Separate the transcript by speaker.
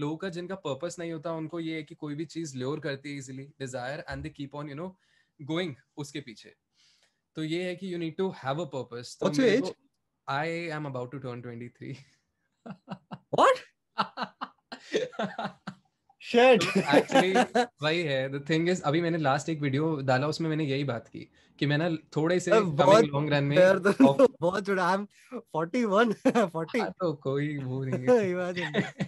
Speaker 1: लोगों का जिनका पर्पस नहीं होता उनको ये है कि कोई भी चीज ल्योर करती है easily desire and they keep on you know going उसके पीछे तो ये है कि you need to have a purpose तो I am about to turn 23 what Shit. Actually, वही है द थिंग इज अभी मैंने लास्ट एक वीडियो डाला उसमें मैंने यही बात की कि मैं ना थोड़े से कमिंग लॉन्ग रन में तो
Speaker 2: बहुत छोटा आई एम 41 40 तो कोई वो नहीं है